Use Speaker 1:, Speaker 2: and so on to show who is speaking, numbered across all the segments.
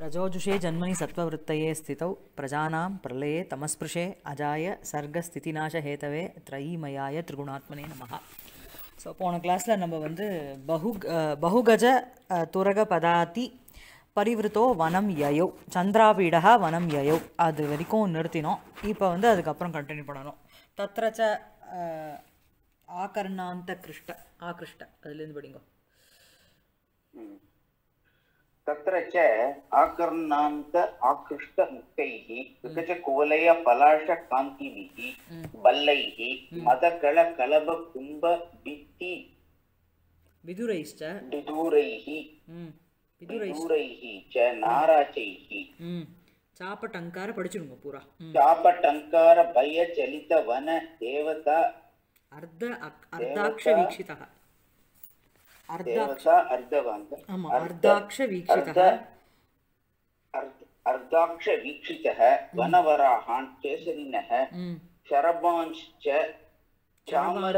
Speaker 1: रजोजुषे जन्मनि सत्त्ववृत्तये स्थितौ प्रजानां प्रलये तमस्पृशे अजाय सर्गस्थितिनाशहेतवे திரைமயாய திரிகுணாத்மனே நமः ஸோ போன கிளாஸில் நம்ம வந்து பகு பகுகஜ துரக பதாதி பரிவிருத்தோ வனம் யயோ சந்திராபீடா வனம் யயோ அது வரைக்கும் நிறுத்தினோம் இப்போ வந்து அதுக்கப்புறம் கண்டினியூ பண்ணணும் தத்ரச்ச ஆகர்ணாந்த கிருஷ்ட ஆகிருஷ்ட அதுலேருந்து படிங்கோ
Speaker 2: तत्र च आकर्णान्त आकृष्ट मुखैः गज कुवलय पलाश कान्तिभिः बल्लैः मदकल कलभ कुम्भ भित्ति
Speaker 1: विदुरैश्च विदूरैः विदूरैः
Speaker 2: च नाराचैः
Speaker 1: சாப்பட்டங்கார படிச்சிருங்க பூரா சாப்பட்டங்கார
Speaker 2: பய சலித வன தேவதா
Speaker 1: அர்த்த அர்த்தாட்ச வீக்ஷிதா அர்த்தாட்ச
Speaker 2: வீட்சிதः வனவராகான் கேசரினः சரபாஞ்ச சாமர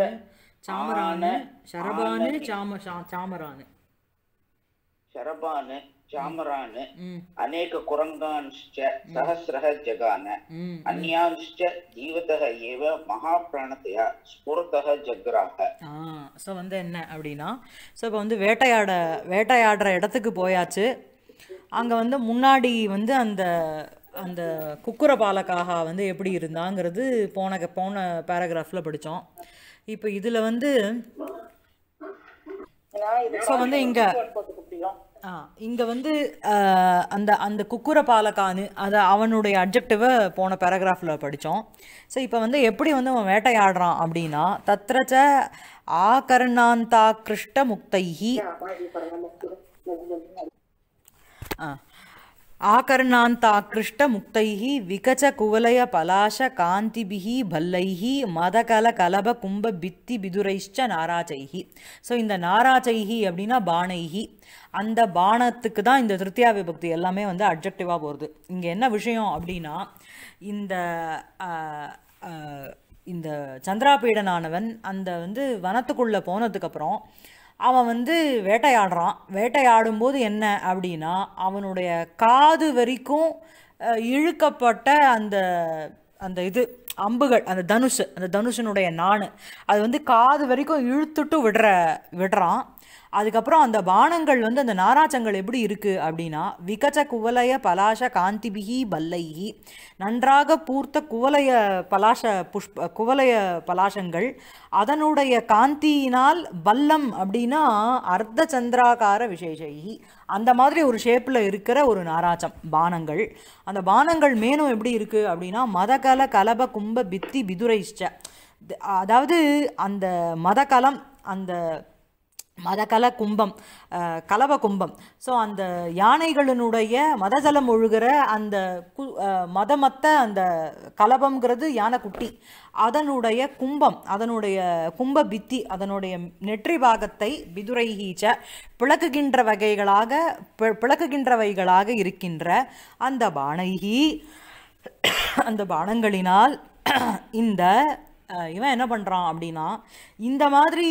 Speaker 2: சாமரான சரபானு
Speaker 1: சாம சாமரானு
Speaker 2: சரபானு చామరాన్ అనేక కురంగాంశ్చ సహస్రః జగాన
Speaker 1: అన్యాంశ్చ
Speaker 2: జీవతః ఏవ மகாபிராணத்தையா ஸ்புரத்தக ஜக்ராக
Speaker 1: ஸோ வந்து என்ன அப்படின்னா ஸோ இப்போ வந்து வேட்டையாட வேட்டையாடுற இடத்துக்கு போயாச்சு அங்கே வந்து முன்னாடி வந்து அந்த அந்த குக்குர பாலக்காக வந்து எப்படி இருந்தாங்கிறது போன போன பேராகிராஃபில் படித்தோம் இப்போ இதில் வந்து ஸோ வந்து இங்கே இங்கே வந்து அந்த அந்த குக்குர பாலக்கானு அதை அவனுடைய அப்ஜெக்டிவை போன பேராகிராஃபில் படித்தோம் ஸோ இப்போ வந்து எப்படி வந்து அவன் வேட்டையாடுறான் அப்படின்னா தத்ரச்ச ஆகர்ணாந்தா கிருஷ்ட முக்தைஹி ஆ விகச்ச குவலய மதகல கலப கும்ப பித்தி மதகலகலபகும்பபித்திபிதுரைஷ்ச நாராஜைஹி ஸோ இந்த நாராஜைஹி அப்படின்னா பானைஹி அந்த பானத்துக்கு தான் இந்த திருத்தியா விபக்தி எல்லாமே வந்து அப்ஜெக்டிவாக போகிறது இங்கே என்ன விஷயம் அப்படின்னா இந்த இந்த சந்திராபீடனானவன் அந்த வந்து வனத்துக்குள்ளே போனதுக்கப்புறம் அவன் வந்து வேட்டையாடுறான் வேட்டையாடும்போது என்ன அப்படின்னா அவனுடைய காது வரைக்கும் இழுக்கப்பட்ட அந்த அந்த இது அம்புகள் அந்த தனுஷு அந்த தனுஷனுடைய நாணு அது வந்து காது வரைக்கும் இழுத்துட்டு விடுற விடுறான் அதுக்கப்புறம் அந்த பானங்கள் வந்து அந்த நாராச்சங்கள் எப்படி இருக்குது அப்படின்னா விகச்ச குவலைய பலாஷ காந்திபிகி பல்லைகி நன்றாக பூர்த்த குவலைய பலாஷ புஷ்ப குவலைய பலாசங்கள் அதனுடைய காந்தியினால் பல்லம் அப்படின்னா அர்த்த சந்திராகார விசேஷகி அந்த மாதிரி ஒரு ஷேப்பில் இருக்கிற ஒரு நாராச்சம் பானங்கள் அந்த பானங்கள் மேனும் எப்படி இருக்குது அப்படின்னா மதகல கலப கும்ப பித்தி பிதுரைஷ்ட அதாவது அந்த மதகலம் அந்த மதகல கும்பம் கலவ கும்பம் ஸோ அந்த யானைகளினுடைய மதஜலம் ஒழுகிற அந்த கு மதமத்த அந்த கலபம்ங்கிறது யானைக்குட்டி அதனுடைய கும்பம் அதனுடைய கும்ப பித்தி அதனுடைய நெற்றி பாகத்தை பிதுரை ஹீச்ச பிளக்குகின்ற வகைகளாக பிளக்குகின்றவைகளாக இருக்கின்ற அந்த பானைகி அந்த பானங்களினால் இந்த இவன் என்ன பண்ணுறான் அப்படின்னா இந்த மாதிரி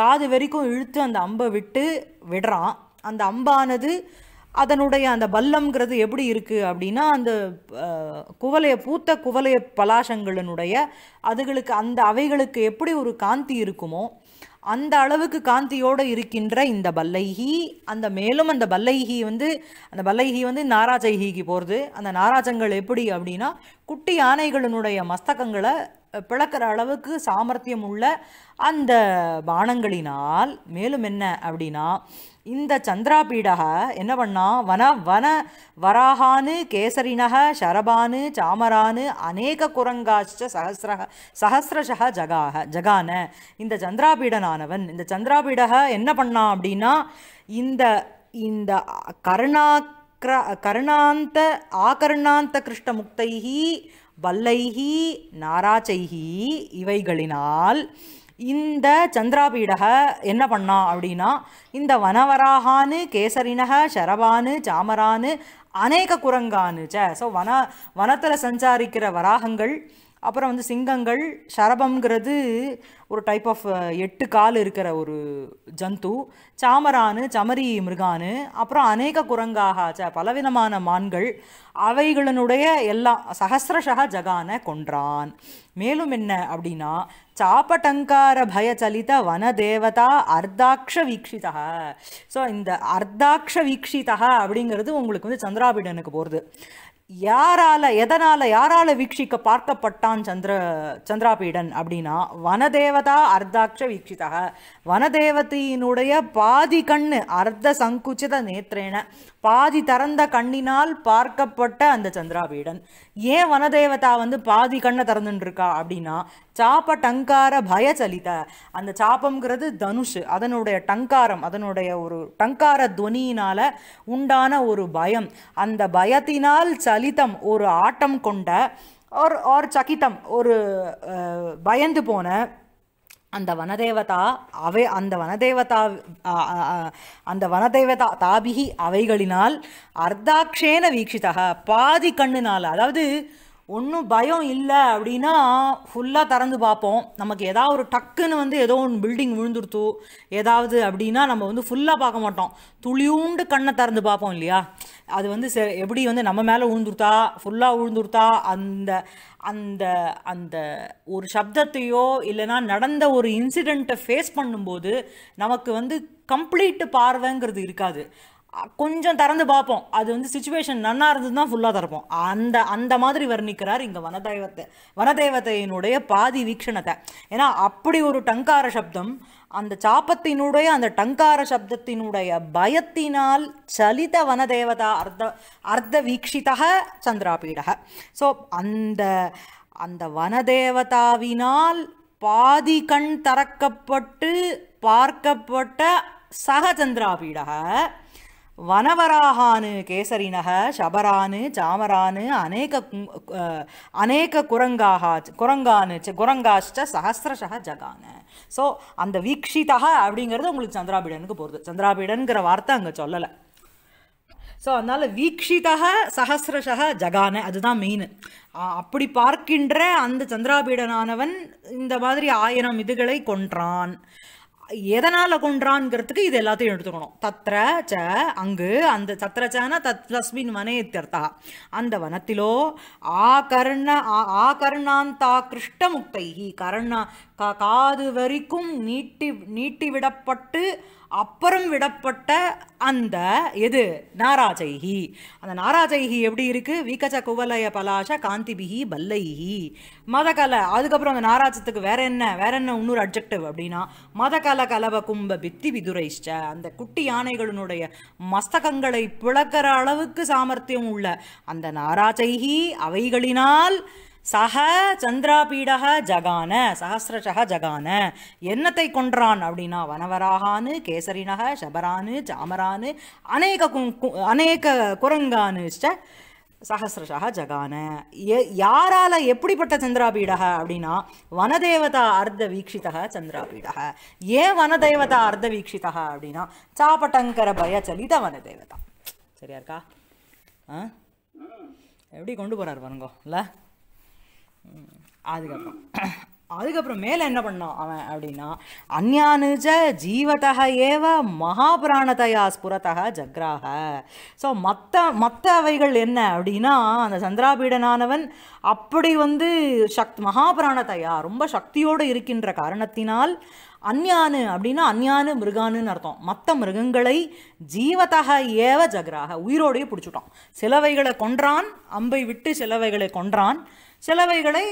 Speaker 1: காது வரைக்கும் இழுத்து அந்த அம்பை விட்டு விடுறான் அந்த அம்பானது அதனுடைய அந்த பல்லம்ங்கிறது எப்படி இருக்குது அப்படின்னா அந்த குவலைய பூத்த குவலைய பலாசங்களினுடைய அதுகளுக்கு அந்த அவைகளுக்கு எப்படி ஒரு காந்தி இருக்குமோ அந்த அளவுக்கு காந்தியோடு இருக்கின்ற இந்த பல்லைகி அந்த மேலும் அந்த பல்லைகி வந்து அந்த பல்லைகி வந்து நாராஜைகிக்கு போகிறது அந்த நாராஜங்கள் எப்படி அப்படின்னா குட்டி யானைகளினுடைய மஸ்தகங்களை பிளக்கிற அளவுக்கு சாமர்த்தியம் உள்ள அந்த பானங்களினால் மேலும் என்ன அப்படின்னா இந்த பீடக என்ன பண்ணா வன வன வராகானு கேசரினக ஷரபானு சாமரானு அநேக குரங்காச்ச சஹசிரக சஹசிரஷக ஜகாக ஜகான இந்த பீடனானவன் இந்த பீடக என்ன பண்ணான் அப்படின்னா இந்த இந்த கருணாக்கிர கருணாந்த ஆகருணாந்த கிருஷ்ண முக்தைஹி வல்லைஹி நாராச்சைஹி இவைகளினால் இந்த சந்திராபீடக என்ன பண்ணான் அப்படின்னா இந்த வனவராகானு கேசரினக ஷரபானு சாமரானு அநேக ச ஸோ வன வனத்தில் சஞ்சாரிக்கிற வராகங்கள் அப்புறம் வந்து சிங்கங்கள் சரபம்ங்கிறது ஒரு டைப் ஆஃப் எட்டு கால் இருக்கிற ஒரு ஜந்து சாமரானு சமரி மிருகானு அப்புறம் அநேக குரங்காக ச பலவிதமான மான்கள் அவைகளினுடைய எல்லாம் சகசிரஷக ஜகான கொன்றான் மேலும் என்ன அப்படின்னா சாப்பட்டங்கார பய வன வனதேவதா அர்த்தாட்ச வீக்ஷிதா ஸோ இந்த அர்த்தாட்ச வீக்ஷிதா அப்படிங்கிறது உங்களுக்கு வந்து சந்திராபீடனுக்கு போகிறது யாரால எதனால யாரால வீக்ஷிக்க பார்க்கப்பட்டான் சந்திர சந்திராபீடன் அப்படின்னா வனதேவதா அர்த்தாட்ச வீக்ஷிதா வனதேவதையினுடைய பாதி கண்ணு அர்த்த சங்குச்சித நேத்திரேன பாதி திறந்த கண்ணினால் பார்க்கப்பட்ட அந்த சந்திராபீடன் ஏன் வனதேவதா வந்து பாதி கண்ணை திறந்துட்டு இருக்கா அப்படின்னா சாப்ப டங்கார பய சலித அந்த சாப்பம்ங்கிறது தனுஷ் அதனுடைய டங்காரம் அதனுடைய ஒரு டங்கார துவனியினால உண்டான ஒரு பயம் அந்த பயத்தினால் ச லலிதம் ஒரு ஆட்டம் கொண்ட ஒரு ஆர் சகிதம் ஒரு பயந்து போன அந்த வனதேவதா அவை அந்த வனதேவதா அந்த வனதேவதா தாபிகி அவைகளினால் அர்த்தாட்சேன வீக்ஷிதா பாதி கண்ணினால் அதாவது ஒன்றும் பயம் இல்லை அப்படின்னா ஃபுல்லாக திறந்து பார்ப்போம் நமக்கு ஏதாவது ஒரு டக்குன்னு வந்து ஏதோ ஒன்று பில்டிங் விழுந்துருத்தோ ஏதாவது அப்படின்னா நம்ம வந்து ஃபுல்லாக பார்க்க மாட்டோம் துளியூண்டு கண்ணை திறந்து பார்ப்போம் இல்லையா அது வந்து சரி எப்படி வந்து நம்ம மேலே விழுந்துருத்தா ஃபுல்லாக விழுந்துருத்தா அந்த அந்த அந்த ஒரு சப்தத்தையோ இல்லைனா நடந்த ஒரு இன்சிடெண்ட்டை ஃபேஸ் பண்ணும்போது நமக்கு வந்து கம்ப்ளீட்டு பார்வைங்கிறது இருக்காது கொஞ்சம் திறந்து பார்ப்போம் அது வந்து சுச்சுவேஷன் நன்னா இருந்து தான் ஃபுல்லாக திறப்போம் அந்த அந்த மாதிரி வர்ணிக்கிறார் இங்கே வனதெய்வத்தை வனதெய்வத்தையினுடைய பாதி வீக்ஷணத்தை ஏன்னா அப்படி ஒரு டங்கார சப்தம் அந்த சாப்பத்தினுடைய அந்த டங்கார சப்தத்தினுடைய பயத்தினால் சலித வனதேவதா அர்த்த அர்த்த வீக்ஷிதா சந்திராபீடக ஸோ அந்த அந்த வனதேவதாவினால் பாதி கண் தறக்கப்பட்டு பார்க்கப்பட்ட சக சந்திராபீடக வனவராகானு கேசரினக சபரானு சாமரானு அநேக அநேக குரங்காகா குரங்கானு குரங்காஷ்ட சஹசிரஷக ஜகான ஸோ அந்த வீக்ஷிதா அப்படிங்கிறது உங்களுக்கு சந்திராபீடனுக்கு போகிறது சந்திராபீடனுங்கிற வார்த்தை அங்கே சொல்லலை ஸோ அதனால் வீக்ஷிதா சஹசிரஷக ஜகான அதுதான் மெயின் அப்படி பார்க்கின்ற அந்த சந்திராபீடனானவன் இந்த மாதிரி ஆயிரம் இதுகளை கொன்றான் எதனால் கொன்றான்ங்கிறதுக்கு இது எல்லாத்தையும் எடுத்துக்கணும் தத்ர ச அங்கு அந்த தத் தஸ்மின் வனே தர்த்தா அந்த வனத்திலோ ஆ கர்ண ஆகர்ண ஆகர்ணாந்தாகிருஷ்ட முக்தைகி கர்ணா காது வரைக்கும் நீட்டி நீட்டிவிடப்பட்டு அப்புறம் விடப்பட்ட அந்த எது நாராஜைகி அந்த நாராஜைகி எப்படி இருக்குது வீக்கச்ச குவலய பலாஷ காந்திபிகி பல்லைகி மதகல அதுக்கப்புறம் அந்த நாராஜத்துக்கு வேற என்ன வேற என்ன இன்னொரு அப்ஜெக்டிவ் அப்படின்னா மதகல கலவ கும்ப பித்தி விதுரைஷ்ட அந்த குட்டி யானைகளினுடைய மஸ்தகங்களை பிளக்கிற அளவுக்கு சாமர்த்தியம் உள்ள அந்த நாராஜைகி அவைகளினால் சக சந்திராபீடக ஜகான சஹசிரஷக ஜகான என்னத்தை கொன்றான் அப்படின்னா வனவராகானு கேசரினக சபரானு சாமரானு அநேக அநேக குரங்கானு சஹசிரஷா ஜகான யாரால யாரால் எப்படிப்பட்ட சந்திராபீடக அப்படின்னா வனதேவதா அர்த்த வீக்ஷிதா சந்திராபீடக ஏன் வனதேவதா அர்த்த வீக்ஷிதா அப்படின்னா சாப்பட்டங்கர பய சலித வனதேவதா சரியா இருக்கா ஆ எப்படி கொண்டு போகிறார் பாருங்கோ இல்லை அதுக்கப்புறம் அதுக்கப்புறம் மேலே என்ன பண்ணான் அவன் அப்படின்னா அந்யானுஜ ஜீவதக ஏவ மகாபிராணத்தையா ஸ்புரத்தக ஜக்ராக ஸோ மற்ற மற்ற அவைகள் என்ன அப்படின்னா அந்த சந்திராபீடனானவன் அப்படி வந்து சக் மகாபிராணத்தையா ரொம்ப சக்தியோடு இருக்கின்ற காரணத்தினால் அந்யானு அப்படின்னா அந்யானு மிருகானுன்னு அர்த்தம் மற்ற மிருகங்களை ஜீவத்தக ஏவ ஜக்ராக உயிரோடையே பிடிச்சிட்டான் சிலவைகளை கொன்றான் அம்பை விட்டு சிலவைகளை கொன்றான் சிலவைகளை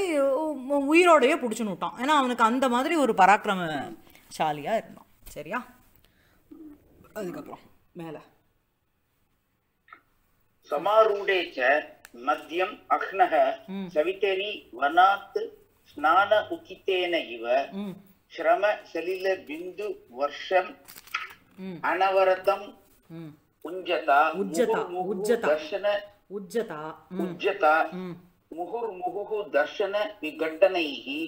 Speaker 1: உயிரோடையே பிடிச்சுன்னு விட்டான் ஏன்னா அவனுக்கு அந்த மாதிரி ஒரு பராக்கிரம பராக்கிரமசாலியாக இருந்தான் சரியா அதுக்கப்புறம் மேலே
Speaker 2: சமாரூடே மத்தியம் அக்னக சவித்தரி வனாத் ஸ்நான உச்சித்தேன இவ ஸ்ரம செலில பிந்து வருஷம் அனவரதம் உஞ்சதா உஜ்ஜதா உஜ்ஜதா உஜ்ஜதா உஜ்ஜதா முகுர்முகு தர்ஷன விகட்டனைகி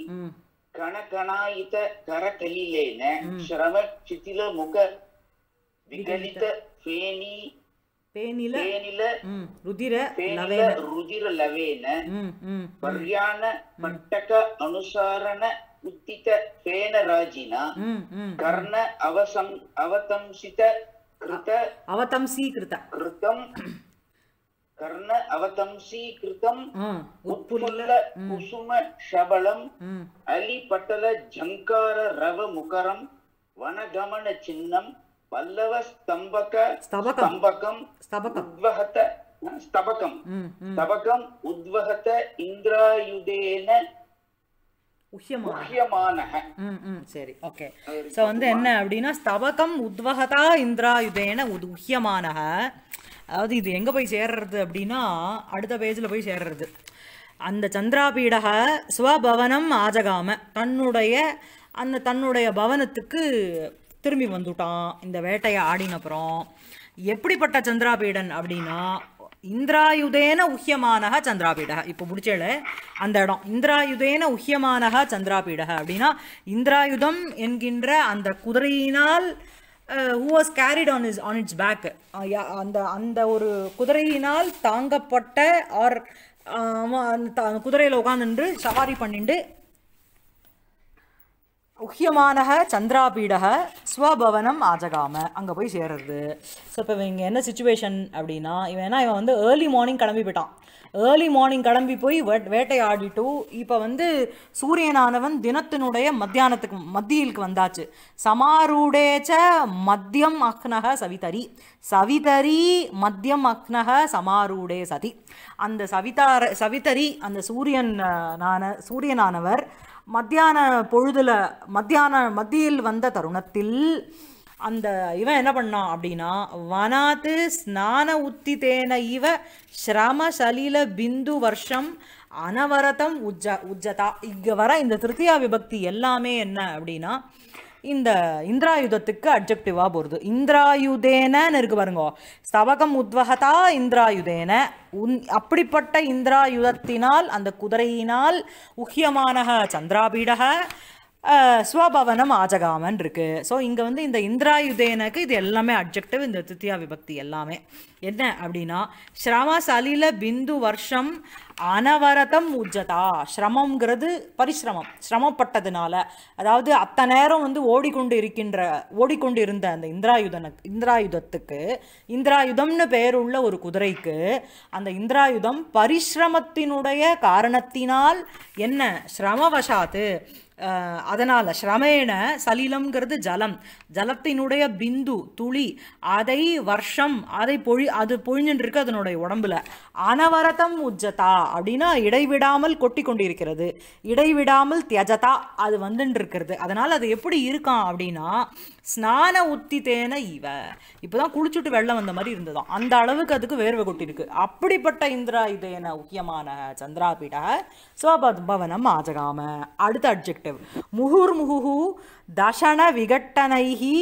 Speaker 2: கணகணாயித கரகலிலேன ஸ்ரவ சிதில முக விகலித ஃபேனி பேனில பேனில ருதிர லவேன ருதிர லவேன பர்யான மட்டக அனுசாரண உத்தித ஃபேன ராஜினா கர்ண அவசம் அவதம்சித கிருத கிருதம் கர்ண அவதம்சி கிருதம் உட்புல்ல குசும ஷபலம் அலி பட்டல ஜங்கார ரவ முகரம் வனகமன சின்னம் பல்லவ ஸ்தம்பக ஸ்தம்பகம் உத்வகத ஸ்தபகம் ஸ்தபகம் உத்வகத இந்திராயுதேன
Speaker 1: சரி ஓகே வந்து என்ன அப்படின்னா ஸ்தபகம் உத்வகதா இந்திராயுதேன உத் உஹ்யமானக அதாவது இது எங்கே போய் சேர்றது அப்படின்னா அடுத்த பேஜில் போய் சேர்றது அந்த சந்திராபீடக ஸ்வபவனம் ஆஜகாம தன்னுடைய அந்த தன்னுடைய பவனத்துக்கு திரும்பி வந்துட்டான் இந்த வேட்டையை ஆடினப்புறம் எப்படிப்பட்ட சந்திராபீடன் அப்படின்னா இந்திராயுதேன உஹ்யமானக சந்திராபீடக இப்போ முடிச்சல அந்த இடம் இந்திராயுதேன உஹ்யமானக சந்திராபீடக அப்படின்னா இந்திராயுதம் என்கின்ற அந்த குதிரையினால் who was carried on is on its back அந்த அந்த ஒரு குதிரையினால் தாங்கப்பட்ட ஆர் uh, அந்த குதிரையில் உட்காந்துட்டு சவாரி பண்ணிட்டு முக்கியமான சந்திராபீடக ஸ்வபவனம் ஆஜகாம அங்கே போய் சேர்றது ஸோ இப்போ இவங்க என்ன சுச்சுவேஷன் அப்படின்னா இவன் ஏன்னா இவன் வந்து ஏர்லி மார்னிங் கிளம்பி போயிட்டான் ஏர்லி மார்னிங் கிளம்பி போய் வேட் வேட்டையாடிட்டு இப்போ வந்து சூரியனானவன் தினத்தினுடைய மத்தியானத்துக்கு மத்தியிலுக்கு வந்தாச்சு சமாரூடேச்ச மத்தியம் அக்னக சவிதரி சவிதரி மத்தியம் அக்னக சமாரூடே சதி அந்த சவிதார சவிதரி அந்த சூரியன் நான சூரியனானவர் மத்தியான பொழுதில் மத்தியான மத்தியில் வந்த தருணத்தில் அந்த இவன் என்ன பண்ணான் அப்படின்னா வனாத்து ஸ்நான தேன இவ ஸ்ரம சலீல பிந்து வருஷம் அனவரதம் உஜ்ஜ உஜ்ஜதா இங்கே வர இந்த திருத்தியா விபக்தி எல்லாமே என்ன அப்படின்னா இந்த இந்திராயுதத்துக்கு அப்ஜெக்டிவாக போகிறது இந்திராயுதேனன்னு இருக்கு பாருங்க ஸ்தவகம் உத்வகதா இந்திராயுதேன உன் அப்படிப்பட்ட இந்திராயுதத்தினால் அந்த குதிரையினால் உக்கியமான சந்திராபீடக சுவாபவனம் ஆஜகாமன் இருக்குது ஸோ இங்கே வந்து இந்த இந்திராயுதேனுக்கு இது எல்லாமே அப்ஜெக்டிவ் இந்த திருத்தியா விபக்தி எல்லாமே என்ன அப்படின்னா ஸ்ரமசாலியில் பிந்து வருஷம் அனவரதம் உஜ்ஜதா ஸ்ரமங்கிறது பரிசிரமம் சிரமப்பட்டதுனால அதாவது அத்தனை நேரம் வந்து ஓடிக்கொண்டு இருக்கின்ற ஓடிக்கொண்டு இருந்த அந்த இந்திராயுதனுக்கு இந்திராயுதத்துக்கு இந்திராயுதம்னு பெயருள்ள ஒரு குதிரைக்கு அந்த இந்திராயுதம் பரிசிரமத்தினுடைய காரணத்தினால் என்ன ஸ்ரமவசாத்து அதனால் ஸ்ரமேண சலிலம்ங்கிறது ஜலம் ஜலத்தினுடைய பிந்து துளி அதை வருஷம் அதை பொழி அது பொழிஞ்சுட்டு அதனுடைய உடம்புல அனவரதம் உஜ்ஜதா அப்படின்னா இடைவிடாமல் கொட்டி கொண்டிருக்கிறது இடைவிடாமல் தியஜதா அது வந்துட்டு இருக்கிறது அதனால் அது எப்படி இருக்கான் அப்படின்னா ஸ்நான உத்தி தேன இவ இப்போ தான் குளிச்சுட்டு வெள்ளம் வந்த மாதிரி இருந்ததும் அந்த அளவுக்கு அதுக்கு வேர்வை கொட்டியிருக்கு அப்படிப்பட்ட இந்திரா இதேன முக்கியமான சந்திராபீட சோபவனம் ஆஜகாம அடுத்த அப்ஜெக்ட் கன்ஜங்டிவ் முகுர்முகு தசன விகட்டனைகி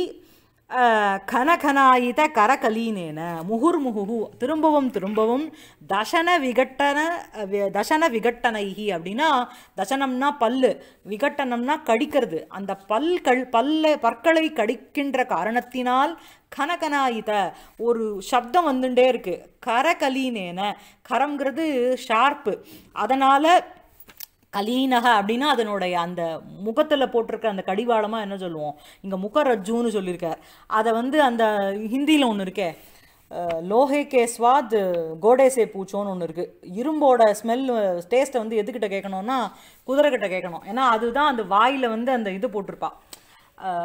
Speaker 1: கனகனாயித கரகலீனேன முகுர்முகு திரும்பவும் திரும்பவும் தசன விகட்டன தசன விகட்டனைகி அப்படின்னா தசனம்னா பல்லு விகட்டனம்னா கடிக்கிறது அந்த பல் கல் பல்ல பற்களை கடிக்கின்ற காரணத்தினால் கனகனாயித ஒரு சப்தம் வந்துட்டே இருக்குது கரகலீனேன கரங்கிறது ஷார்ப்பு அதனால் கலீனக அப்படின்னா அதனுடைய அந்த முகத்தில் போட்டிருக்க அந்த கடிவாளமாக என்ன சொல்லுவோம் இங்கே முகரஜூன்னு சொல்லியிருக்கார் அதை வந்து அந்த ஹிந்தியில் ஒன்று இருக்கே லோஹே கே ஸ்வாத் கோடேசே பூச்சோன்னு ஒன்று இருக்குது இரும்போட ஸ்மெல் டேஸ்ட்டை வந்து எதுக்கிட்ட கேட்கணும்னா குதிரைக்கிட்ட கேட்கணும் ஏன்னா அதுதான் அந்த வாயில் வந்து அந்த இது போட்டிருப்பாள்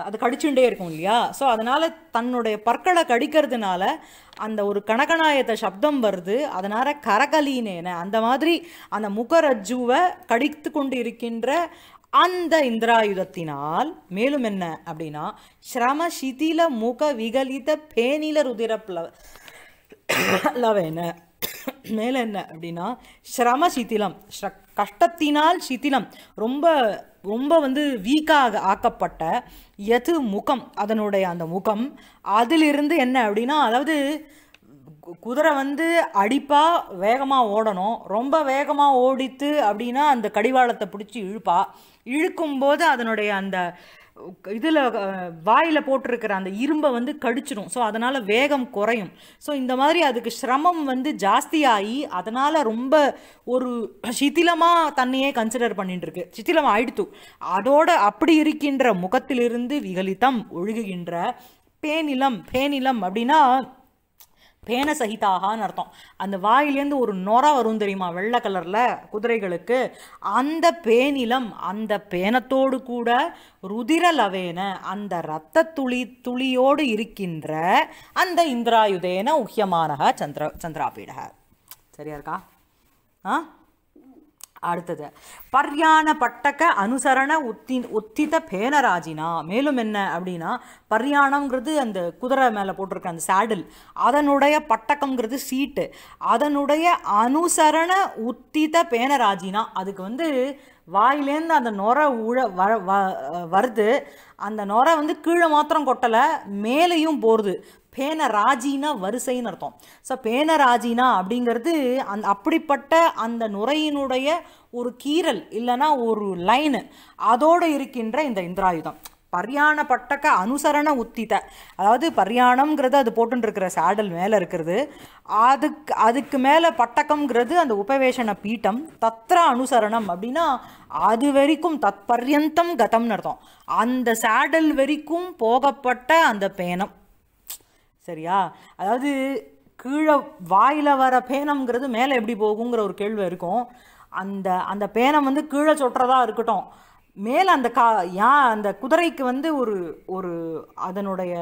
Speaker 1: அது கடிச்சுட்டே இருக்கும் இல்லையா ஸோ அதனால் தன்னுடைய பற்களை கடிக்கிறதுனால அந்த ஒரு கணக்கநாயத்தை சப்தம் வருது அதனால் கரகலீனேன அந்த மாதிரி அந்த முகரஜுவை கடித்து கொண்டு இருக்கின்ற அந்த இந்திராயுதத்தினால் மேலும் என்ன அப்படின்னா ஸ்ரம சிதில முக விகலித பேனில ருதிர பிள என்ன மேலே என்ன அப்படின்னா ஸ்ரம சிதிலம் ஸ்ர கஷ்டத்தினால் சிதிலம் ரொம்ப ரொம்ப வந்து வீக்காக ஆக்கப்பட்ட எது முகம் அதனுடைய அந்த முகம் அதிலிருந்து என்ன அப்படின்னா அதாவது குதிரை வந்து அடிப்பாக வேகமாக ஓடணும் ரொம்ப வேகமாக ஓடித்து அப்படின்னா அந்த கடிவாளத்தை பிடிச்சி இழுப்பா இழுக்கும்போது அதனுடைய அந்த இதில் வாயில் போட்டிருக்கிற அந்த இரும்பை வந்து கடிச்சிடும் ஸோ அதனால் வேகம் குறையும் ஸோ இந்த மாதிரி அதுக்கு சிரமம் வந்து ஜாஸ்தியாகி அதனால் ரொம்ப ஒரு சிதிலமாக தன்னையே கன்சிடர் பண்ணிட்டுருக்கு இருக்கு சிதிலம் ஆயிடுத்து அதோட அப்படி இருக்கின்ற முகத்திலிருந்து விகலிதம் ஒழுகுகின்ற பேனிலம் பேனிலம் அப்படின்னா பேன சகிதாகான்னு அர்த்தம் அந்த வாயிலேருந்து ஒரு நொற வரும் தெரியுமா வெள்ளை கலரில் குதிரைகளுக்கு அந்த பேனிலம் அந்த பேனத்தோடு கூட ருதிரலவேன அந்த இரத்த துளி துளியோடு இருக்கின்ற அந்த இந்திராயுதேன உஹ்யமானக சந்திர சந்திராபீடக சரியா இருக்கா ஆ அடுத்தது பர்யான பட்டக்க அனுசரண உத்தி உத்தித பேனராஜினா மேலும் என்ன அப்படின்னா பர்யாணங்கிறது அந்த குதிரை மேலே போட்டிருக்க அந்த சேடில் அதனுடைய பட்டக்கங்கிறது சீட்டு அதனுடைய அனுசரண உத்தித பேனராஜினா அதுக்கு வந்து வாயிலேருந்து அந்த நுர உழ வ வருது அந்த நொறை வந்து கீழே மாத்திரம் கொட்டலை மேலேயும் போகிறது பேனராஜினா வரிசைன்னு அர்த்தம் ஸோ பேனராஜினா அப்படிங்கிறது அந் அப்படிப்பட்ட அந்த நுரையினுடைய ஒரு கீரல் இல்லைனா ஒரு லைனு அதோடு இருக்கின்ற இந்த இந்திராயுதம் பரியாண பட்டக்க அனுசரண உத்தித அதாவது பரியாணம்ங்கிறது அது போட்டுருக்கிற சேடல் மேலே இருக்கிறது அதுக்கு அதுக்கு மேலே பட்டக்கம்ங்கிறது அந்த உபவேஷன பீட்டம் தத்ரா அனுசரணம் அப்படின்னா அது வரைக்கும் தற்பர்யந்தம் கதம்னு அர்த்தம் அந்த சேடல் வரைக்கும் போகப்பட்ட அந்த பேனம் சரியா அதாவது கீழே வாயில் வர பேனம்ங்கிறது மேலே எப்படி போகுங்கிற ஒரு கேள்வி இருக்கும் அந்த அந்த பேனம் வந்து கீழே சொட்டுறதா இருக்கட்டும் மேலே அந்த கா ஏன் அந்த குதிரைக்கு வந்து ஒரு ஒரு அதனுடைய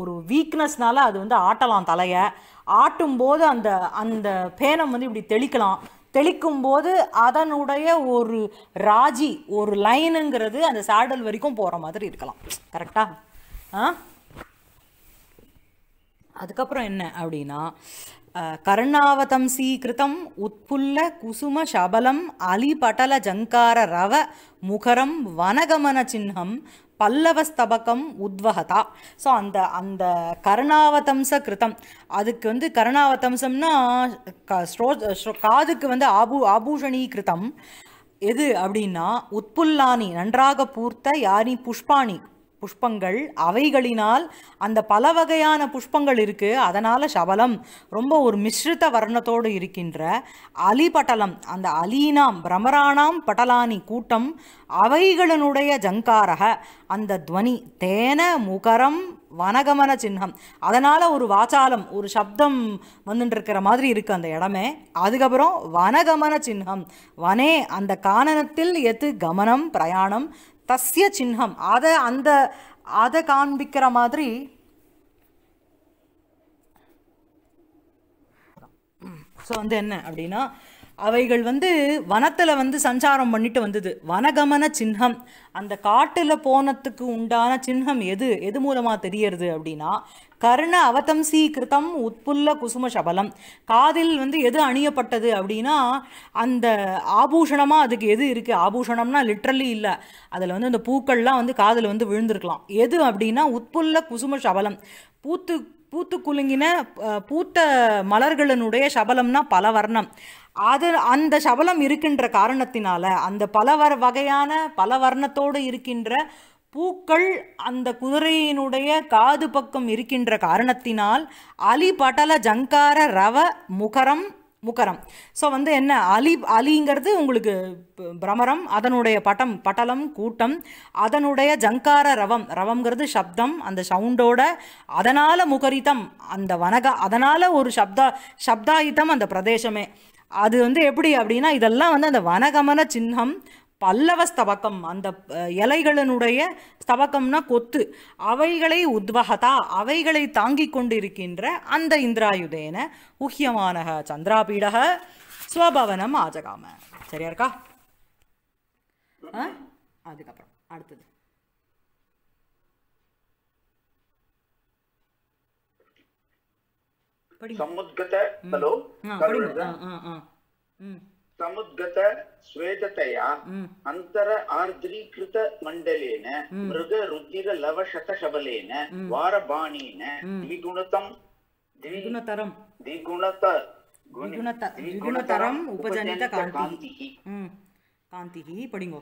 Speaker 1: ஒரு வீக்னஸ்னால அது வந்து ஆட்டலாம் தலையை ஆட்டும்போது அந்த அந்த பேனம் வந்து இப்படி தெளிக்கலாம் தெளிக்கும் போது அதனுடைய ஒரு ராஜி ஒரு லைனுங்கிறது அந்த சாடல் வரைக்கும் போகிற மாதிரி இருக்கலாம் கரெக்டாக ஆ அதுக்கப்புறம் என்ன அப்படின்னா கர்ணாவதம்சீ சீகிருத்தம் உட்புல்ல குசும சபலம் அலிபடல ஜங்கார ரவ முகரம் வனகமன சின்னம் பல்லவஸ்தபகம் உத்வகதா ஸோ அந்த அந்த கருணாவதம்ச கிருத்தம் அதுக்கு வந்து கருணாவதம்சம்னா காதுக்கு வந்து ஆபூ ஆபூஷணி கிருத்தம் எது அப்படின்னா உத்புல்லானி நன்றாக பூர்த்த யானி புஷ்பாணி புஷ்பங்கள் அவைகளினால் அந்த பல வகையான புஷ்பங்கள் இருக்குது அதனால் சபலம் ரொம்ப ஒரு மிஸ்ரித வர்ணத்தோடு இருக்கின்ற அலிபட்டலம் அந்த அலீனாம் பிரமராணாம் பட்டலானி கூட்டம் அவைகளினுடைய ஜங்காரக அந்த துவனி தேன முகரம் வனகமன சின்னம் அதனால் ஒரு வாச்சாலம் ஒரு சப்தம் வந்துட்டுருக்கிற மாதிரி இருக்குது அந்த இடமே அதுக்கப்புறம் வனகமன சின்னம் வனே அந்த காணனத்தில் எது கமனம் பிரயாணம் தஸ்ய சின்னம் அதை அந்த அதை காண்பிக்கிற மாதிரி ஸோ வந்து என்ன அப்படின்னா அவைகள் வந்து வனத்தில் வந்து சஞ்சாரம் பண்ணிட்டு வந்தது வனகமன சின்னம் அந்த காட்டில் போனத்துக்கு உண்டான சின்னம் எது எது மூலமாக தெரியறது அப்படின்னா கர்ண அவதம் கிருத்தம் உட்புல்ல குசும சபலம் காதில் வந்து எது அணியப்பட்டது அப்படின்னா அந்த ஆபூஷணமாக அதுக்கு எது இருக்குது ஆபூஷணம்னா லிட்ரலி இல்லை அதில் வந்து அந்த பூக்கள்லாம் வந்து காதில் வந்து விழுந்திருக்கலாம் எது அப்படின்னா உட்புல்ல குசும சபலம் பூத்து பூத்து குலுங்கின பூத்த மலர்களினுடைய சபலம்னா பல வர்ணம் அது அந்த சபலம் இருக்கின்ற காரணத்தினால அந்த பல வகையான பல வர்ணத்தோடு இருக்கின்ற பூக்கள் அந்த குதிரையினுடைய காது பக்கம் இருக்கின்ற காரணத்தினால் அலி பட்டல ஜங்கார ரவ முகரம் முகரம் ஸோ வந்து என்ன அலி அலிங்கிறது உங்களுக்கு பிரமரம் அதனுடைய பட்டம் பட்டலம் கூட்டம் அதனுடைய ஜங்கார ரவம் ரவம்ங்கிறது சப்தம் அந்த சவுண்டோட அதனால் முகரித்தம் அந்த வனக அதனால் ஒரு சப்தா சப்தாயுதம் அந்த பிரதேசமே அது வந்து எப்படி அப்படின்னா இதெல்லாம் வந்து அந்த வனகமன சின்னம் பல்லவ ஸ்தபக்கம் அந்த இலைகளினுடைய ஸ்தபக்கம்னா கொத்து அவைகளை உத்வகதா அவைகளை தாங்கி கொண்டிருக்கின்ற அந்த இந்திராயுதேன உஹியமான சந்திராபீடக ஸ்வபவனம் ஆஜகாம சரியா இருக்கா அதுக்கப்புறம் அடுத்தது
Speaker 2: சமுத்கத ஹலோ சமுத்கத ஸ்வேததையா ಅಂತರ ಆರ್ದ್ರೀಕೃತ ಮಂಡಲೇನ ಮೃಗ ರುದ್ದಿರ ಲವ ಶತಶಬಲೇನ ವಾರಬಾಣೇನ
Speaker 1: ದ್ವಿಗುಣತಂ ದ್ವಿಗುಣತರಂ ದ್ವಿಗುಣತ ದ್ವಿಗುಣತರಂ ಉಪಜನಿತ ಕಾಂತಿ ಕಾಂತಿ ಪಡಿಂಗೋ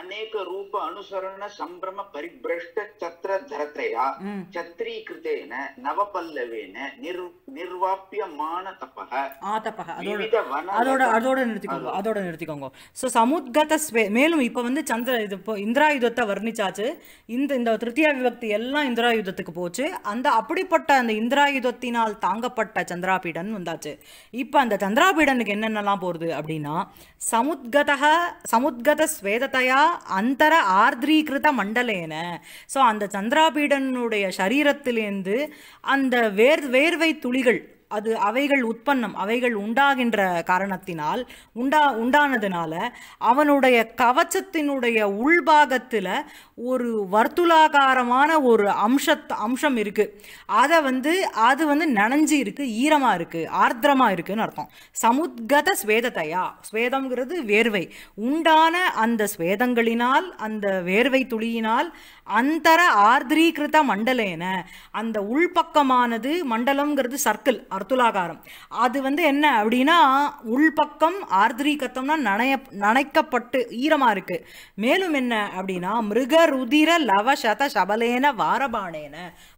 Speaker 2: அநேக ரூப அனுசரண சம்பிரம பரிபிரஷ்ட ಛತ್ರ தரத்தையா ಛತ್ರೀಕೃತೇನ ನವಪಲ್ಲವೇನ ನಿರ್ நிர் ತಪಃ
Speaker 1: தப்பக அதோட அதோட அதோட நிறுத்திக்கோங்க அதோட நிறுத்திக்கோங்க ஸோ சமுத்கத ஸ்வே மேலும் இப்போ வந்து சந்திர இது இப்போ இந்திராயுதத்தை வர்ணிச்சாச்சு இந்த இந்த திருத்தியா விபக்தி எல்லாம் இந்திராயுதத்துக்கு போச்சு அந்த அப்படிப்பட்ட அந்த இந்திராயுதத்தினால் தாங்கப்பட்ட சந்திராபீடன் வந்தாச்சு இப்போ அந்த சந்திராபீடனுக்கு என்னென்னலாம் போகிறது அப்படின்னா சமுத்கதக சமுத்கத ஸ்வேதத்தையா அந்தர ஆர்திரீகிருத மண்டலேன ஸோ அந்த சந்திராபீடனுடைய சரீரத்திலேருந்து அந்த வேர் வேர்வை துளிகள் அது அவைகள் உற்பன்னம் அவைகள் உண்டாகின்ற காரணத்தினால் உண்டா உண்டானதுனால அவனுடைய கவச்சத்தினுடைய உள்பாகத்தில் ஒரு வர்த்துலாகாரமான ஒரு அம்ச அம்சம் இருக்குது அதை வந்து அது வந்து நனைஞ்சு இருக்குது ஈரமாக இருக்குது ஆர்திரமாக இருக்குதுன்னு அர்த்தம் சமுத்கத ஸ்வேதத்தையா ஸ்வேதம்ங்கிறது வேர்வை உண்டான அந்த ஸ்வேதங்களினால் அந்த வேர்வை துளியினால் அந்தர ஆர்திரீகிருத மண்டலேன அந்த உள்பக்கமானது மண்டலம்ங்கிறது சர்க்கிள் அர்த்துலாகாரம் அது வந்து என்ன அப்படின்னா உள்பக்கம் ஆர்திரீகத்தம்னா நனைய நனைக்கப்பட்டு ஈரமாக இருக்குது மேலும் என்ன அப்படின்னா மிருக ருதிர லவ சத சபலேன வாரபானேன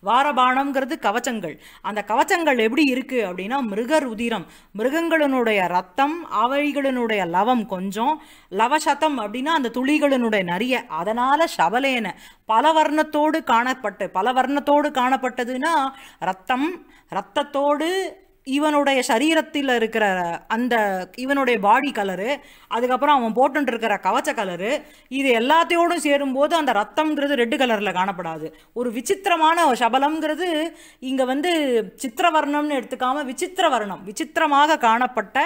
Speaker 1: வாரபானம்ங்கிறது கவச்சங்கள் அந்த கவச்சங்கள் எப்படி இருக்குது அப்படின்னா மிருக ருதிரம் மிருகங்களினுடைய ரத்தம் அவைகளினுடைய லவம் கொஞ்சம் லவசதம் அப்படின்னா அந்த துளிகளினுடைய நிறைய அதனால் சபலேன பல வர்ணத்தோடு காணப்பட்டு பல வர்ணத்தோடு காணப்பட்டதுன்னா ரத்தம் ரத்தத்தோடு இவனுடைய சரீரத்தில் இருக்கிற அந்த இவனுடைய பாடி கலரு அதுக்கப்புறம் அவன் போட்டுட்டு இருக்கிற கவச்ச கலரு இது எல்லாத்தையோடும் சேரும்போது அந்த ரத்தம்ங்கிறது ரெட்டு கலரில் காணப்படாது ஒரு விசித்திரமான சபலம்ங்கிறது இங்கே வந்து சித்திரவர்ணம்னு எடுத்துக்காமல் விசித்திர வர்ணம் விசித்திரமாக காணப்பட்ட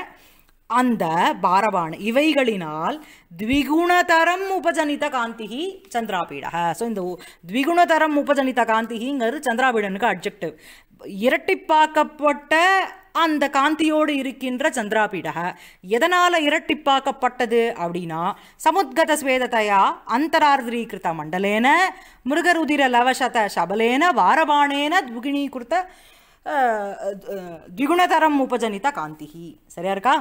Speaker 1: அந்த பாரவான் இவைகளினால் த்விகுணதரம் உபஜனித காந்திகி சந்திராபீடா ஸோ இந்த த்விகுணதரம் உபஜனித காந்திங்கிறது சந்திராபீடனுக்கு அப்ஜெக்டிவ் இரட்டிப்பாக்கப்பட்ட அந்த காந்தியோடு இருக்கின்ற சந்திராபீடக எதனால் இரட்டிப்பாக்கப்பட்டது அப்படின்னா சமுத்கத ஸ்வேதத்தையா அந்தரார்திரீகிருத மண்டலேன மிருகருதிர லவசத சபலேன வாரபாணேன த்விகுணதரம் உபஜனித ಉಪಜನಿತ சரியா இருக்கா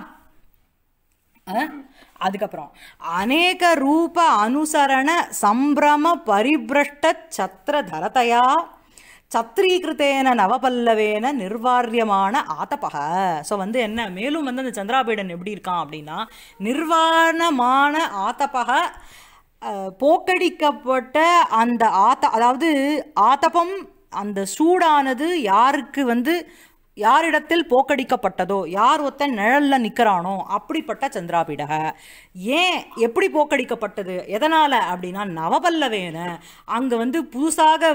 Speaker 1: அதுக்கப்புறம் அநேக ரூப அனுசரண சம்பிரம பரிபிரஷ்ட சத்திர தரதையா நவபல்லவேன நிர்வாரியமான ஆத்தபக ஸோ வந்து என்ன மேலும் வந்து அந்த சந்திராபீடன் எப்படி இருக்கான் அப்படின்னா நிர்வாணமான ஆத்தபக போக்கடிக்கப்பட்ட அந்த ஆத்த அதாவது ஆத்தபம் அந்த சூடானது யாருக்கு வந்து யாரிடத்தில் போக்கடிக்கப்பட்டதோ யார் ஒருத்தன் நிழலில் நிற்கிறானோ அப்படிப்பட்ட சந்திராபிடக ஏன் எப்படி போக்கடிக்கப்பட்டது எதனால் அப்படின்னா நவபல்லவேன அங்கே வந்து புதுசாக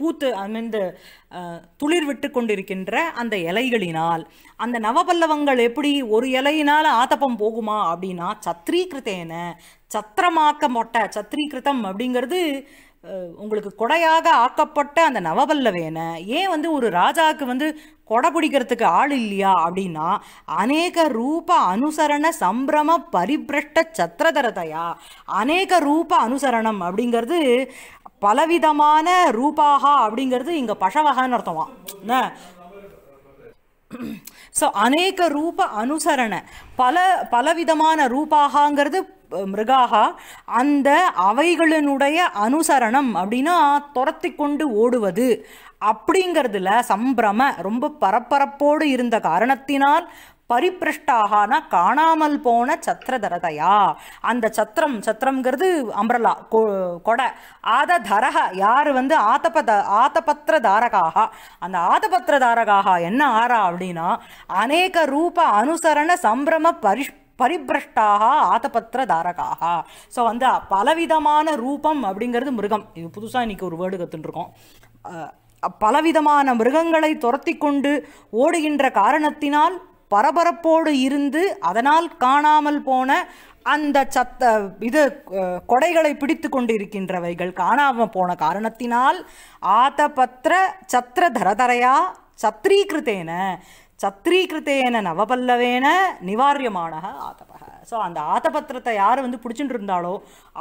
Speaker 1: பூத்து ஐ மீன் துளிர் விட்டு கொண்டிருக்கின்ற அந்த இலைகளினால் அந்த நவபல்லவங்கள் எப்படி ஒரு இலையினால் ஆத்தப்பம் போகுமா அப்படின்னா சத்திரீகிருத்தேன சத்திரமாக்கப்பட்ட சத்திரீகிருத்தம் அப்படிங்கிறது உங்களுக்கு கொடையாக ஆக்கப்பட்ட அந்த நவபல்லவேனை ஏன் வந்து ஒரு ராஜாவுக்கு வந்து கொடை பிடிக்கிறதுக்கு ஆள் இல்லையா அப்படின்னா அநேக ரூப அனுசரண சம்பிரம பரிபிரஷ்ட சத்திரதரதையா அநேக ரூப அனுசரணம் அப்படிங்கிறது பலவிதமான ரூபாகா அப்படிங்கிறது இங்கே பஷவகான்னு அர்த்தமாம் என்ன ஸோ அநேக ரூப அனுசரணை பல பலவிதமான ரூபாகாங்கிறது மிருகாக அந்த அவைகளினுடைய அனுசரணம் அப்படின்னா துரத்தி கொண்டு ஓடுவது அப்படிங்கிறதுல சம்பிரம ரொம்ப பரபரப்போடு இருந்த காரணத்தினால் பரிப்ரஷ்டாகனா காணாமல் போன சத்திரதரதையா அந்த சத்திரம் சத்திரம்ங்கிறது அம்பரலா கொடை ஆத தரக யார் வந்து ஆத்தபத ஆத்தபத்திர தாரகாக அந்த ஆத்தபத்திர தாரகாக என்ன ஆறா அப்படின்னா அநேக ரூப அனுசரண சம்பிரம பரிஷ் பரிபிரஷ்டாக ஆதபத்திர தாரகாக ஸோ வந்து பலவிதமான ரூபம் அப்படிங்கிறது மிருகம் இது புதுசாக இன்றைக்கி ஒரு வேர்டு கற்றுருக்கோம் பலவிதமான மிருகங்களை துரத்தி கொண்டு ஓடுகின்ற காரணத்தினால் பரபரப்போடு இருந்து அதனால் காணாமல் போன அந்த சத்த இது கொடைகளை பிடித்து கொண்டு இருக்கின்றவைகள் காணாமல் போன காரணத்தினால் ஆதபத்திர சத்திர தரதரையா சத்ரீகிருத்தேன சத்திரீகிருத்தேன நவபல்லவேன நிவாரியமான ஆதபக ஸோ அந்த ஆதபத்திரத்தை யார் வந்து பிடிச்சிட்டு இருந்தாலோ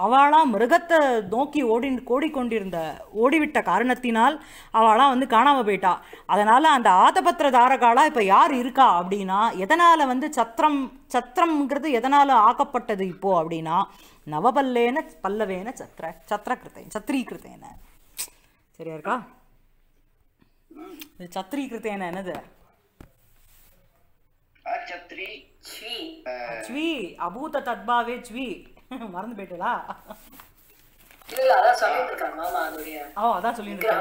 Speaker 1: அவளாம் மிருகத்தை நோக்கி ஓடி ஓடிக்கொண்டிருந்த ஓடிவிட்ட காரணத்தினால் அவளாம் வந்து காணாமல் போயிட்டா அதனால் அந்த ஆதபத்திர தாரகாலாக இப்போ யார் இருக்கா அப்படின்னா எதனால் வந்து சத்திரம் சத்திரம்ங்கிறது எதனால் ஆக்கப்பட்டது இப்போது அப்படின்னா நவபல்லேன பல்லவேன சத்திர சத்திரகிருத்தேன் சத்திரீகிருத்தேன சரியா இருக்கா சத்திரீகிருத்தேன என்னது
Speaker 2: கார்ச்சத்ரி ஸ்வி ஸ்வி
Speaker 1: அபூத தத்பாவே ஸ்வி மறந்து போயிட்டலா இல்ல அதான் சொல்லிட்டு இருக்காங்க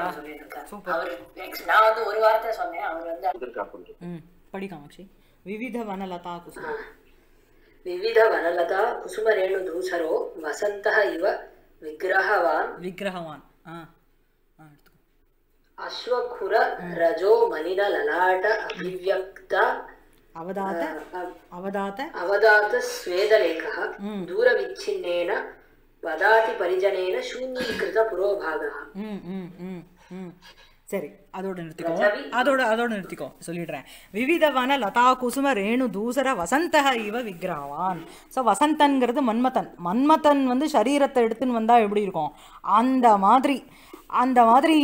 Speaker 1: மாமா अश्वखुर रजो मलिन ललाट අවදාත අවදාත අවදාත ස්වේදලේකහ දූරවිච්චින්නේන වදාති පරිජනේන ශූන්‍යීකృత පුරෝභාගහ சரி அதோட நிறுத்திக்கோ அதோட அதோட நிறுத்திக்கோ சொல்லிடுறேன் விவிதவன லதா குசும ரேணு தூசர வசந்த இவ விக்ரவான் ஸோ வசந்தன்கிறது மன்மதன் மன்மதன் வந்து சரீரத்தை எடுத்துன்னு வந்தால் எப்படி இருக்கும் அந்த மாதிரி அந்த மாதிரி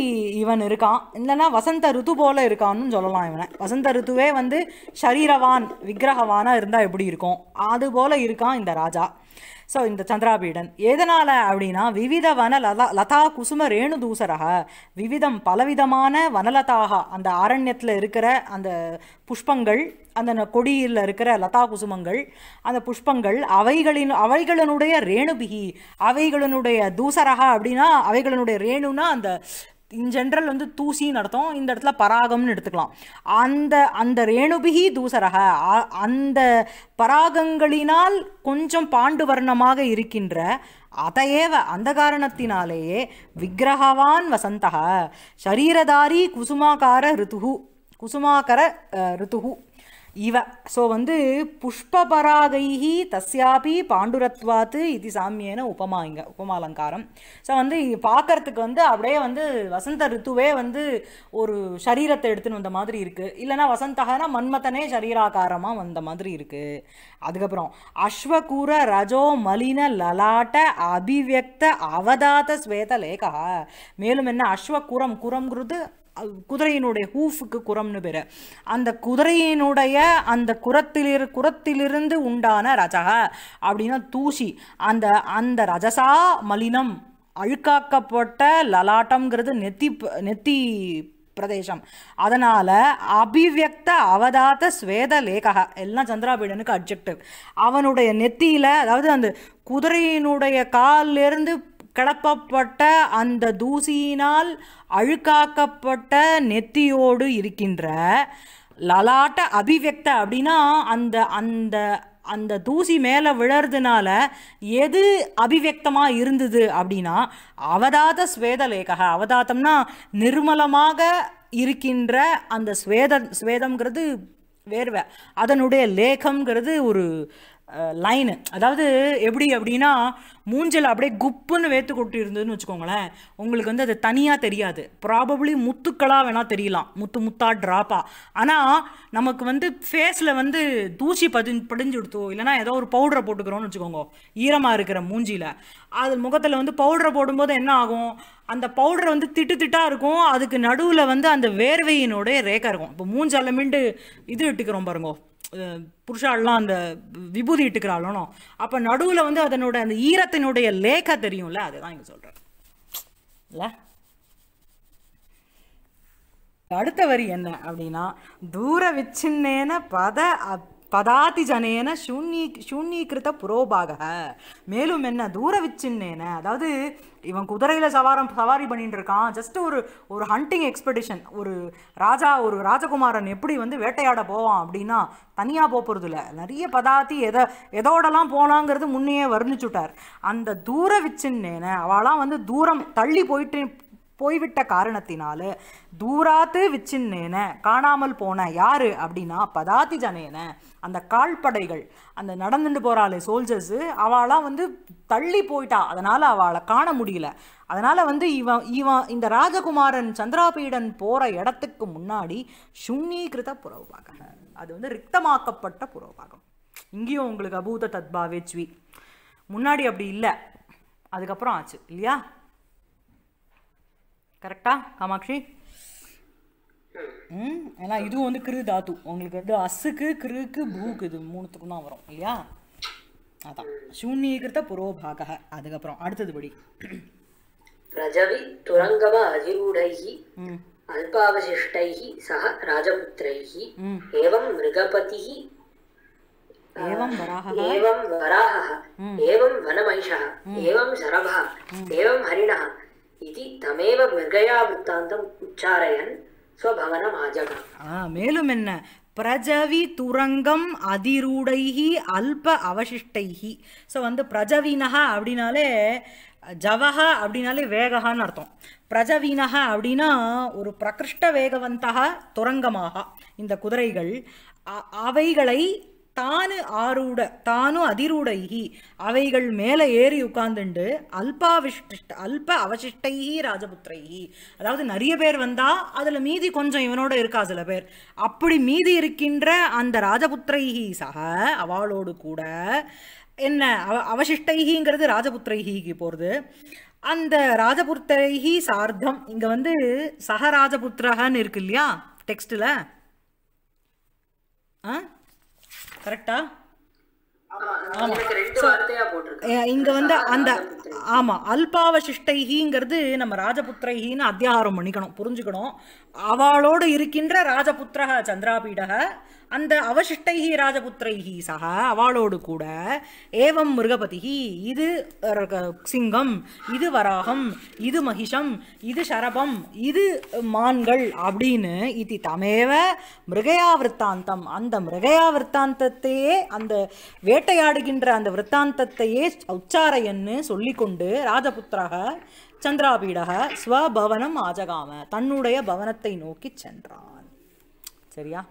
Speaker 1: இவன் இருக்கான் இல்லைன்னா வசந்த ருத்து போல இருக்கான்னு சொல்லலாம் இவனை வசந்த ருத்துவே வந்து ஷரீரவான் விக்கிரகவானாக இருந்தால் எப்படி இருக்கும் அது போல இருக்கான் இந்த ராஜா ஸோ இந்த சந்திராபீடன் எதனால் அப்படின்னா விவித வன லதா லதா குசும ரேணு தூசரக விவிதம் பலவிதமான வனலதாக அந்த ஆரண்யத்தில் இருக்கிற அந்த புஷ்பங்கள் அந்த கொடியில் இருக்கிற லதா குசுமங்கள் அந்த புஷ்பங்கள் அவைகளின் அவைகளினுடைய ரேணுபிகி அவைகளினுடைய தூசரகா அப்படின்னா அவைகளினுடைய ரேணுன்னா அந்த இன் ஜென்ரல் வந்து தூசின்னு அர்த்தம் இந்த இடத்துல பராகம்னு எடுத்துக்கலாம் அந்த அந்த ரேணுபிகி தூசரக அந்த பராகங்களினால் கொஞ்சம் பாண்டு வர்ணமாக இருக்கின்ற அதையேவ அந்த காரணத்தினாலேயே விக்கிரகவான் வசந்தக சரீரதாரி குசுமாகார ருதுகு குசுமாகர ருதுகு இவ ஸோ வந்து புஷ்பபராகைஹி தஸ்யாபி பாண்டுரத்வாத்து இது சாமியன உபமா இங்கே உபமாலங்காரம் ஸோ வந்து பார்க்கறதுக்கு வந்து அப்படியே வந்து வசந்த ரித்துவே வந்து ஒரு சரீரத்தை எடுத்துன்னு வந்த மாதிரி இருக்குது இல்லைனா வசந்தகனா மன்மதனே சரீராகாரமாக வந்த மாதிரி இருக்குது அதுக்கப்புறம் அஸ்வகூர ரஜோ மலின லலாட்ட அபிவியக்த அவதாத ஸ்வேத லேகா மேலும் என்ன அஸ்வகுரம் குரம்ங்கிறது குதிரையினுடைய ஹூஃபுக்கு குரம்னு பேர் அந்த குதிரையினுடைய அந்த குரத்திலிரு குரத்திலிருந்து உண்டான ரஜக அப்படின்னா தூசி அந்த அந்த ரஜசா மலினம் அழுக்காக்கப்பட்ட லலாட்டம்ங்கிறது நெத்தி நெத்தி பிரதேசம் அதனால் அபிவியக்த அவதாத்த ஸ்வேத லேகா எல்லாம் சந்திராபீடனுக்கு அப்ஜெக்டிவ் அவனுடைய நெத்தியில் அதாவது அந்த குதிரையினுடைய காலிலிருந்து கடப்பப்பட்ட அந்த தூசியினால் அழுக்காக்கப்பட்ட நெத்தியோடு இருக்கின்ற லலாட்ட அபிவெக்த அப்படின்னா அந்த அந்த அந்த தூசி மேலே விழறதுனால எது அபிவியக்தமாக இருந்தது அப்படின்னா அவதாத ஸ்வேதலேகா அவதாத்தம்னா நிர்மலமாக இருக்கின்ற அந்த ஸ்வேத ஸ்வேதம்ங்கிறது வேர்வை அதனுடைய லேகம்ங்கிறது ஒரு லைனு அதாவது எப்படி அப்படின்னா மூஞ்சல் அப்படியே குப்புன்னு வேத்து கொட்டி இருந்ததுன்னு வச்சுக்கோங்களேன் உங்களுக்கு வந்து அது தனியாக தெரியாது ப்ராபப்ளி முத்துக்களாக வேணால் தெரியலாம் முத்து முத்தா ட்ராப்பாக ஆனால் நமக்கு வந்து ஃபேஸில் வந்து தூசி பதி படிஞ்சு கொடுத்தோம் இல்லைனா ஏதோ ஒரு பவுடரை போட்டுக்கிறோன்னு வச்சுக்கோங்க ஈரமாக இருக்கிற மூஞ்சியில் அது முகத்தில் வந்து பவுடரை போடும்போது என்ன ஆகும் அந்த பவுடர் வந்து திட்டு திட்டாக இருக்கும் அதுக்கு நடுவில் வந்து அந்த வேர்வையினுடைய ரேக்கா இருக்கும் இப்போ மூஞ்சால மீண்டு இது இட்டுக்கிறோம் பாருங்கோ புருஷாலெலாம் அந்த விபூதி இட்டுக்கிறாளோனோ அப்போ நடுவில் வந்து அதனோட அந்த ஈரத்தினுடைய லேக்கா தெரியும்ல அதுதான் இங்கே சொல்கிறேன் இல்லை அடுத்த வரி என்ன அப்படின்னா தூர விச்சின்னேன பத அப் பதாதி ஜனேன சூன்யீ சூன்யீகிருத்த புரோபாக மேலும் என்ன தூர விச்சின்னேன அதாவது இவன் குதிரையில் சவாரம் சவாரி பண்ணிட்டு இருக்கான் ஜஸ்ட் ஒரு ஒரு ஹண்டிங் எக்ஸ்பெடிஷன் ஒரு ராஜா ஒரு ராஜகுமாரன் எப்படி வந்து வேட்டையாட போவான் அப்படின்னா தனியாக போகிறது இல்லை நிறைய பதாத்தி எதை எதோடலாம் போனாங்கிறது முன்னையே வர்ணிச்சுட்டார் அந்த தூர விச்சின்னேன அவளாம் வந்து தூரம் தள்ளி போயிட்டு போய்விட்ட காரணத்தினால தூராத்து விச்சின்னேன காணாமல் போன யாரு அப்படின்னா பதாதி ஜனேன அந்த கால்படைகள் அந்த நடந்துட்டு போகிறாளே சோல்ஜர்ஸ் அவளாம் வந்து தள்ளி போயிட்டா அதனால் அவளை காண முடியல அதனால் வந்து இவன் இவன் இந்த ராஜகுமாரன் சந்திராபீடன் போகிற இடத்துக்கு முன்னாடி சுண்ணீகிருத புறவுபாக அது வந்து ரிக்தமாக்கப்பட்ட புறவுபாகம் இங்கேயும் உங்களுக்கு அபூத தத்பாவே சுவி முன்னாடி அப்படி இல்லை அதுக்கப்புறம் ஆச்சு இல்லையா கரெக்டா காமாட்சி ஏன்னா இதுவும் வந்து கிரு தாத்து உங்களுக்கு வந்து அசுக்கு கிருக்கு பூக்கு இது மூணுத்துக்கும் தான் வரும் இல்லையா அதான் சூன்யீகிருத்த புரோபாக அதுக்கப்புறம் அடுத்தது படி ரஜவி துரங்கவ அதிரூடைஹி அல்பாவசிஷ்டைஹி சஹ ராஜபுத்திரைஹி ஏவம் மேலும் என்ன பிரஜவி துரங்கம் அதிரூடைகி அல்ப அவசிஷ்டைகி ஸோ வந்து பிரஜவீனகா அப்படின்னாலே ஜவஹா அப்படின்னாலே வேகஹான்னு அர்த்தம் பிரஜவீனகா அப்படின்னா ஒரு பிரகிருஷ்ட வேகவந்தகா துரங்கமாக இந்த குதிரைகள் அவைகளை தானு ஆரூட தானு அதிரூடைகி அவைகள் மேலே ஏறி உட்கார்ந்துண்டு அல்பாவிஷ்ட அல்ப அவசிஷ்டைகி ராஜபுத்திரைகி அதாவது நிறைய பேர் வந்தால் அதில் மீதி கொஞ்சம் இவனோட இருக்கா சில பேர் அப்படி மீதி இருக்கின்ற அந்த ராஜபுத்திரைகி சக அவளோடு கூட என்ன அவ அவசிஷ்டைகிங்கிறது ராஜபுத்திரைகிக்கு போகிறது அந்த ராஜபுத்திரைகி சார்த்தம் இங்கே வந்து சக ராஜபுத்திரகன்னு இருக்கு இல்லையா டெக்ஸ்டில் ஆ கரெக்டா இங்க வந்து அந்த ஆமா அல்பாவ நம்ம ராஜபுத்திரைஹின்னு அத்தியாரம் பண்ணிக்கணும் புரிஞ்சுக்கணும் அவளோடு இருக்கின்ற ராஜபுத்திரக சந்திராபீடக அந்த அவசிஷ்டைஹி ராஜபுத்திரைஹி சக அவளோடு கூட ஏவம் மிருகபதிகி இது சிங்கம் இது வராகம் இது மகிஷம் இது சரபம் இது மான்கள் அப்படின்னு இது தமேவ மிருகயா விற்த்தாந்தம் அந்த மிருகயா விற்த்தாந்தத்தையே அந்த வேட்டையாடுகின்ற அந்த விற்த்தாந்தத்தையே உச்சாரையன்னு சொல்லிக்கொண்டு ராஜபுத்திரக சந்திராபீடக ஸ்வபவனம் ஆஜகாம தன்னுடைய பவனத்தை நோக்கி சென்றான் சரியா